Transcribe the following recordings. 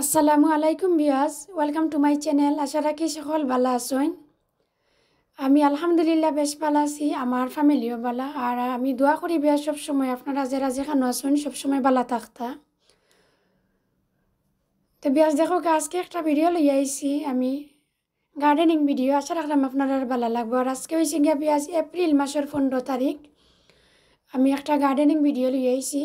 আসসালামু আলাইকুম বিয়াজ ওয়েলকাম টু মাই চ্যানেল আশা রাখি সকল ভালো আছেন আমি আলহামদুলিল্লাহ বেশ ভালো আছি আমার ফ্যামিলিও ভালো আর আমি দোয়া করি বিয়াস সবসময় আপনারা যারা যেখানে আছেন সবসময় ভালো থাকতা তো বিয়াজ দেখো আজকে একটা ভিডিও লই আইসি আমি গার্ডেনিং ভিডিও আশা রাখলাম আপনারা ভালো লাগবো আর আজকে হয়েছে গিয়া বিয়াজ এপ্রিল মাসের পনেরো তারিখ আমি একটা গার্ডেনিং ভিডিও লই আইসি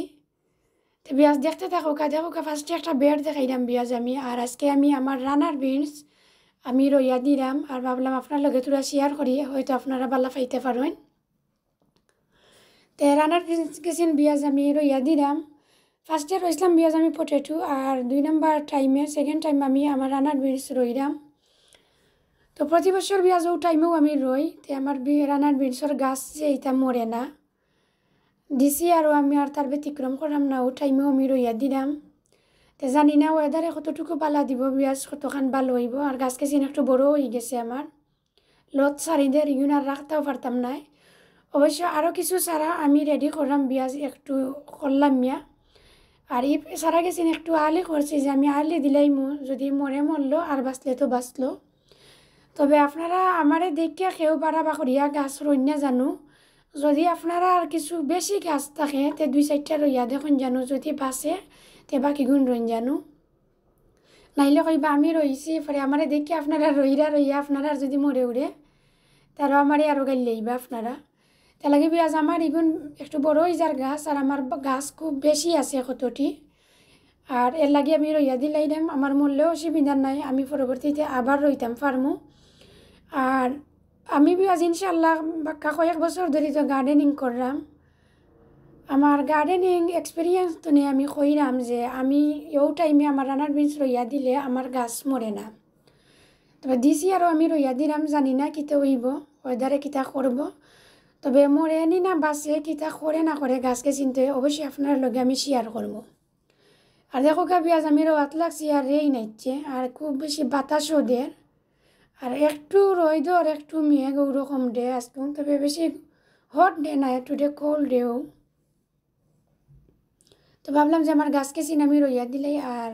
তো বিয়াজ দেখতে থাকো দেখো ফার্স্টে একটা বেড দেখাইলাম বিয়াজ আমি আর আজকে আমি আমার রানার বিনস আমি রইয়া দিলাম আর ভাবলাম আপনার লগে তোরা শেয়ার করি হয়তো আপনারা বালা পাইতে পারেন তে রানার গেছেন বিয়াজ আমি রইয়া দিলাম ফার্স্টে রইছিলাম বিয়াজ আমি পটেটো আর দুই নম্বর টাইমে সেকেন্ড টাইম আমি আমার রানার বিনস রইলাম তো প্রতি বছর বিয়াজ ও টাইমেও আমি রই তে আমার রানার বিনসর গাছ যে এটা মরে না দিছি আৰু আমি আৰু তাৰ ব্যতিক্ৰম কৰাম না ও টাইমে আমি ৰহিয়া দি দাম তে জানি না ওয়েদারে কতটুকু পালা দিব বিয়াজ কতখান বা লইব আর গাছ কেছিন একটু বড় হয়ে গেছে আমার লত সারিদের ইগুন আৰু ৰাখতাও পারতাম নাই অৱশ্যে আৰু কিছু চাৰা আমি ৰেডি কৰাম বিয়াজ একটু কৰলাম মিয়া আর ই সারা গেছেন একটু আলে করছি যে আমি আলি দিলাই মো যদি মৰে মরলো আর বাঁচলে তো তবে আপনারা আমারে দেখিয়া কেউ বাড়া বা করিয়া গাছ রইনা জানো যদি আপনারা আর কিছু বেশি গাছ থাকে তে দুই চারটা রইয়া দেখুন জানো যদি বাসে তে বাকি গুণ রইন জানো নাইলে কইবা আমি রইছি পরে আমারে দেখি আপনারা রইরা রইয়া আপনারা যদি মরে উড়ে তারও আমারে আরও গাড়ি লইবা আপনারা তার লাগে বিয়াজ আমার ইগুন একটু বড় হয়ে যার গাছ আর আমার গাছ খুব বেশি আছে কতটি আর এর লাগে আমি রইয়া দিলাইলাম আমার মূল্যেও অসুবিধা নাই আমি পরবর্তীতে আবার রইতাম ফার্মও আর আমি বি আজ ইনশাল্লাহ বাক্কা কয়েক বছর ধরে তো গার্ডেনিং করলাম আমার গার্ডেনিং এক্সপিরিয়েন্স তো নিয়ে আমি কইরাম যে আমি এও টাইমে আমার রানার বিন্স রইয়া দিলে আমার গাছ মরে না তবে দিছি আরও আমি রইয়া দিলাম জানি না কিতা উইব ওয়েদারে কিতা করব তবে মরে নি না বাসে কিতা করে না করে গাছকে চিনতে অবশ্যই আপনার লগে আমি শেয়ার করব আর দেখো কাবি আজ আমি রোয়াত লাগছি আর রেই নাইছে আর খুব বেশি বাতাসও দেয় আর একটু রোদ আর একটু মেঘ ওরকম ডে আসতুম তবে বেশি হট ডে না একটু ডে কোল্ড ডেও তো ভাবলাম যে আমার গাছকে সিন আমি রইয়া দিলাই আর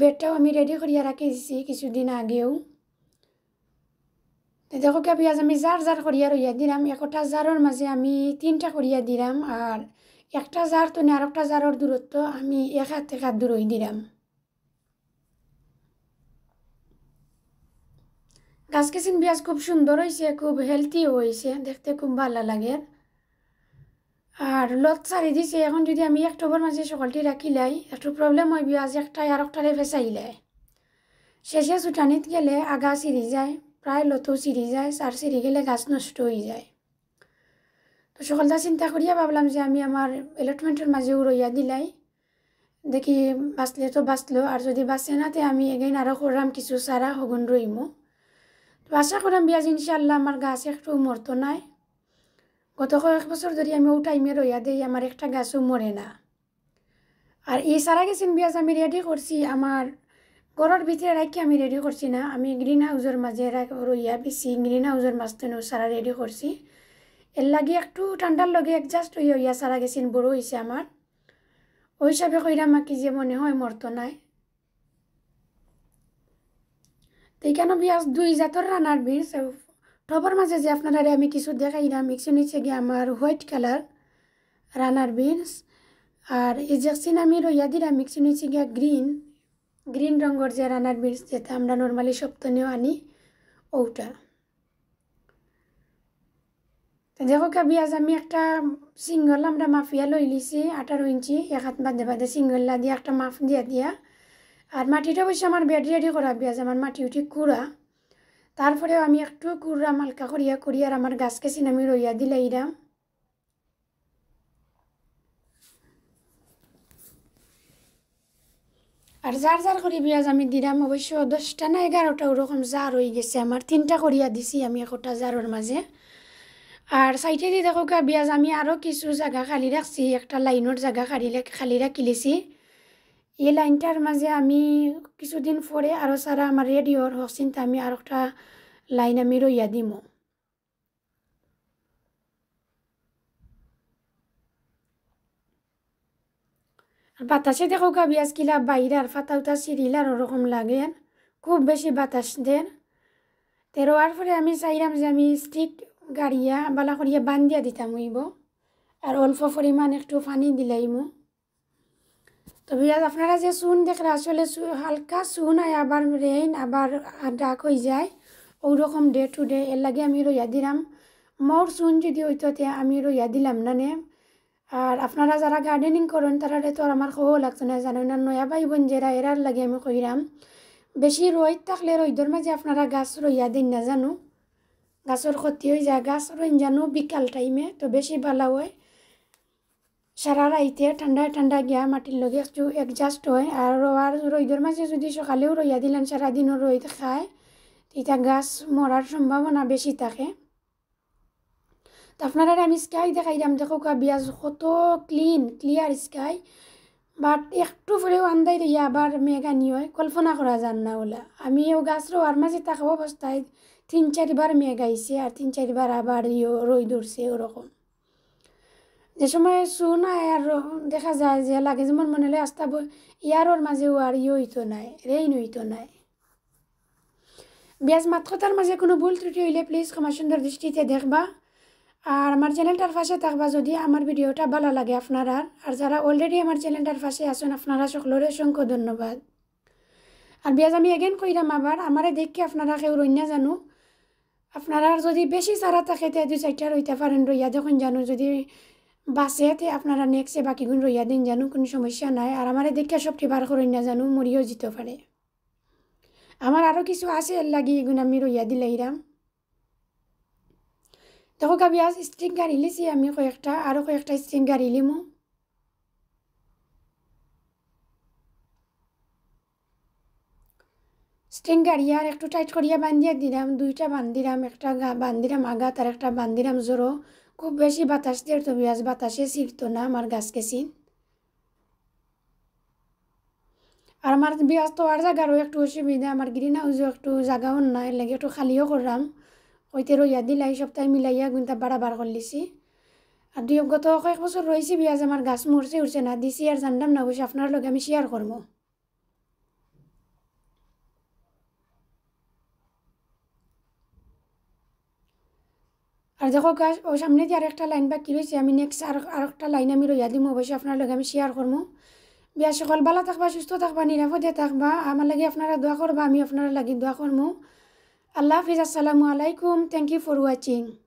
বেডটাও আমি রেডি করিয়া রাখিছি কিছুদিন আগেও দেখো কে পিঁয়াজ আমি জার জার করিয়া রইয়া দিলাম একটা জারের মাঝে আমি তিনটা করিয়া দিলাম আর একটা জার তো না আর একটা জারের দূরত্ব আমি এক হাত এক হাত দূরই দিলাম গাছকে সিন পেঁয়াজ খুব সুন্দর হয়েছে খুব হেলথি হয়েছে দেখতে খুব ভালো লাগে আর লত সারি দিছে এখন যদি আমি একটোবর মাঝে সকলটি লাই একটু প্রবলেম হয় বিয়াজ একটাই আর একটারে লাই শেষে চুটানিত গেলে আগা সিঁড়ি যায় প্রায় লতও সিঁড়ি যায় সার সিঁড়ি গেলে গাছ নষ্ট হয়ে যায় তো সকলটা চিন্তা করিয়া ভাবলাম যে আমি আমার এলটমেন্টের মাঝে উড়াইয়া দিলাই দেখি বাঁচলে তো বাঁচলো আর যদি বাঁচে না তে আমি এগেইন আরও করলাম কিছু সারা হগুন রইমো তো আশা করাম বিয়াজ ইনশাল্লাহ আমার গাছ একটু মরতো নাই গত কয়েক বছর ধরে আমি ওটাই টাইমে রইয়া দেই আমার একটা গাছও মরে না আর এই সারা গেছেন বিয়াজ আমি রেডি করছি আমার ঘরের ভিতরে রাখি আমি রেডি করছি না আমি গ্রিন হাউজের মাঝে রইয়া বেশি গ্রিন হাউসের মাঝতেন সারা রেডি করছি এর লাগে একটু ঠান্ডার লগে অ্যাডজাস্ট হইয়া হইয়া সারা গেছেন বড় হয়েছে আমার ওই হিসাবে কইরা মাকি যে মনে হয় মরতো নাই তো এখানে বিয়াজ দুই জাতর রানার বীজ টবার মাঝে যে আপনারা আমি কিছু দেখাই না মিক্সি নিচে গিয়ে আমার হোয়াইট কালার রানার বিনস আর এই জ্যাকসিন আমি রইয়াদিরা মিক্সি নিচে গিয়া গ্রিন গ্রিন রঙের যে রানার বিনস যেটা আমরা নর্মালি সপ্তাহেও আনি ওটা দেখো বিয়াজ আমি একটা সিঙ্গল আমরা মাফিয়া লইলিছি আঠারো ইঞ্চি এক হাত বাদে বাদে সিঙ্গল দিয়ে একটা মাফ দিয়া দিয়া আর মাটিটা অবশ্য আমার বেড রেডি করা পেঁয়াজ আমার মাটি উঠি কুড়া তারপরেও আমি একটু কুড়া মালকা করিয়া করিয়া আর আমার গাছকে সিনামি রইয়া দিলাইরাম আর যার যার করি বিয়াজ আমি দিলাম অবশ্য দশটা না এগারোটা ওরকম জার হয়ে গেছে আমার তিনটা করিয়া দিছি আমি একটা জারের মাঝে আর সাইডে দিয়ে দেখো পেঁয়াজ আমি আরও কিছু জায়গা খালি রাখছি একটা লাইনের জায়গা খালি খালি রাখিলেছি এই লাইনটার মাঝে আমি কিছুদিন পরে আরও সারা আমার রেডিওর হোক চিন্তা আমি আর একটা লাইন আমি রইয়া দিমো আর বাতাসে দেখো গাবি আজকিলা বাইরে আর ফাতা উতা সিরিল আর ওরকম লাগে খুব বেশি বাতাস দেন তেরো আর পরে আমি চাইলাম যে আমি স্টিক গাড়িয়া বালা করিয়া বান্ধিয়া দিতাম হইব আর অল্প পরিমাণ একটু পানি দিলাইমো তো বিরাজ আপনারা যে সুন দেখেন আসলে হালকা সুন হয় আবার রেইন আবার ডাক হয়ে যায় ওরকম ডে টু ডে এর লাগে আমি রইয়া দিলাম মোর সুন যদি হইতে তে আমি রইয়া দিলাম না নে আর আপনারা যারা গার্ডেনিং করেন তারা তো আর আমার খবর লাগতো না জানেন না নয়া ভাই বোন যেরা এরার লাগে আমি কইরাম বেশি রোদ থাকলে রোদর মাঝে আপনারা গাছ রইয়া দিন না জানো গাছর ক্ষতি হয়ে যায় গাছ রইন জানো বিকাল টাইমে তো বেশি ভালো হয় সারা রাইতে ঠান্ডা ঠান্ডা গিয়া মাটির লগে একটু এডজাস্ট হয় আর রোয়ার রইদের মাঝে যদি সকালেও রইয়া দিলেন সারাদিনও রইদ খায় এটা গাছ মরার সম্ভাবনা বেশি থাকে তো আপনারা আমি স্কাই দেখাইলাম দেখো বিয়াজ কত ক্লিন ক্লিয়ার স্কাই বাট একটু পরেও আন্দাই রইয়া আবার মেঘা নিয়ে কল্পনা করা যান না ওলা আমি ও গাছ রোয়ার মাঝে থাকা অবস্থায় তিন চারবার মেঘ আইছে আর তিন চারবার আবার রই ধরছে ওরকম যে সময় শু নাই আর দেখা যায় যে লাগে যেমন মনে হলে আস্তা ওর মাঝে ও আর ইয়ে নাই রেইন হইতো নাই ব্যাস মাতকতার মাঝে কোনো ভুল ত্রুটি হইলে প্লিজ ক্ষমা সুন্দর দৃষ্টিতে দেখবা আর আমার চ্যানেলটার পাশে থাকবা যদি আমার ভিডিওটা ভালো লাগে আপনারা আর যারা অলরেডি আমার চ্যানেলটার পাশে আছেন আপনারা সকলের অসংখ্য ধন্যবাদ আর বিয়াজ আমি এগেন কইরাম আবার আমারে দেখি আপনারা কেউ রইনা জানো আপনারা যদি বেশি সারা থাকে তে দুই চারটা রইতে পারেন রইয়া যখন জানো যদি বাসেতে আপনারা নেক্সটে বাকিগুণ রইয়া দিন জানো কোনো সমস্যা নাই আর আমার দেখা সবটি বার করে না জানু মরিও যেতে পারে আমার আরও কিছু আছে এর লাগিয়ে এগুণ আমি রইয়া দিলাইরাম তখন কাবি আজ স্ট্রিং গাড়ি লিছি আমি কয়েকটা আরও কয়েকটা স্ট্রিং গাড়ি লিম স্ট্রিং গাড়ি আর একটু টাইট করিয়া বান্ধিয়া দিলাম দুইটা বান্ধিরাম একটা বান্ধিরাম আগাত আর একটা বান্ধিরাম জোরো খুব বেশি বাতাস দিয়ে তো পেঁয়াজ বাতাসে ছিঁড়তো না আমার গাছকে চিন আর আমার বিয়াজ তো আর জায়গারও একটু অসুবিধা আমার গ্রিন হাউসও একটু জায়গাও নাই লাগে একটু খালিও করলাম ওইতে রইয়া দিলাই সপ্তাহে মিলাইয়া গুণটা বাড়াবার করলিছি আর দুই গত কয়েক বছর রয়েছি বিয়াজ আমার গাছ মরছে উঠছে না দিছি আর জানলাম না অবশ্যই আপনার লগে আমি শেয়ার করবো আর দেখো গাছ ও সামনে যে আরেকটা লাইন বাকি রয়েছে আমি নেক্সট আর আরেকটা লাইন আমি রইয়া দিম অবশ্যই আপনার লগে আমি শেয়ার করবো বিয়া সকল ভালো থাকবা সুস্থ থাকবা নিরাপদে থাকবা আমার লাগে আপনারা দোয়া করবা আমি আপনারা লাগি দোয়া করবো আল্লাহ হাফিজ আসসালামু আলাইকুম থ্যাংক ইউ ফর ওয়াচিং